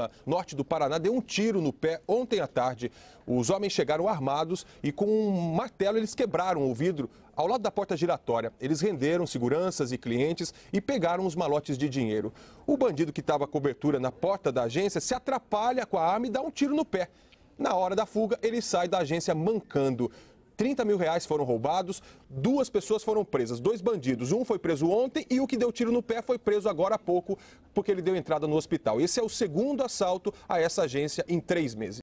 Floripa, norte do Paraná, deu um tiro no pé ontem à tarde. Os homens chegaram armados e com um martelo eles quebraram o vidro ao lado da porta giratória. Eles renderam seguranças e clientes e pegaram os malotes de dinheiro. O bandido que estava cobertura na porta da agência se atrapalha com a arma e dá um tiro no pé. Na hora da fuga, ele sai da agência mancando. 30 mil reais foram roubados, duas pessoas foram presas, dois bandidos. Um foi preso ontem e o que deu tiro no pé foi preso agora há pouco, porque ele deu entrada no hospital. Esse é o segundo assalto a essa agência em três meses.